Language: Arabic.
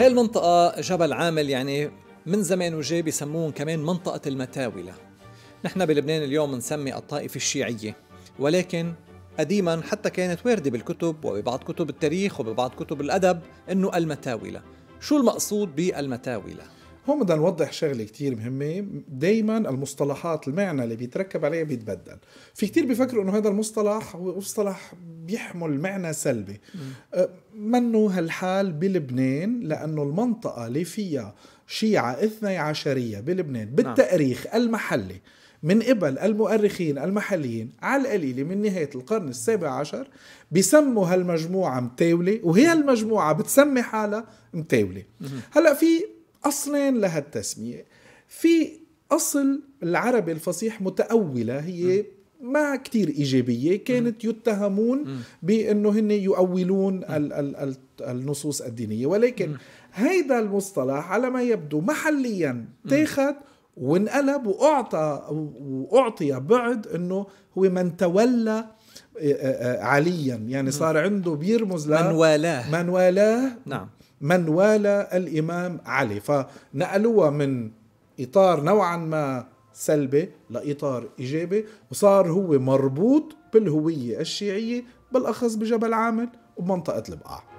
هاي المنطقة جبل عامل يعني من زمان وجاي بيسموهم كمان منطقة المتاولة نحن بلبنان اليوم نسمي الطائفة الشيعية ولكن قديما حتى كانت واردة بالكتب وببعض كتب التاريخ وببعض كتب الأدب أنه المتاولة شو المقصود بالمتاولة؟ هون بدنا نوضح شغله كتير مهمه دائما المصطلحات المعنى اللي بيتركب عليها بيتبدل في كتير بيفكروا انه هذا المصطلح هو مصطلح بيحمل معنى سلبي أه، منو هالحال بلبنان لانه المنطقه اللي فيها شيعة اثني عشرية بلبنان نعم. بالتأريخ المحلي من قبل المؤرخين المحليين على القليلة من نهاية القرن السابع عشر بسموا هالمجموعة متاولة وهي المجموعة بتسمي حالها متاولة هلأ في أصلين لها التسمية في أصل العربي الفصيح متأولة هي ما كتير إيجابية كانت يتهمون بأنه هن يؤولون الـ الـ النصوص الدينية ولكن هيدا المصطلح على ما يبدو محليا تاخد وانقلب وأعطى وأعطي بعد أنه هو من تولى عليا يعني صار عنده بيرمز ل من والاه من والاه نعم من والى الامام علي فنقلوها من اطار نوعا ما سلبي لاطار ايجابي وصار هو مربوط بالهويه الشيعيه بالاخص بجبل عامل وبمنطقه البقاع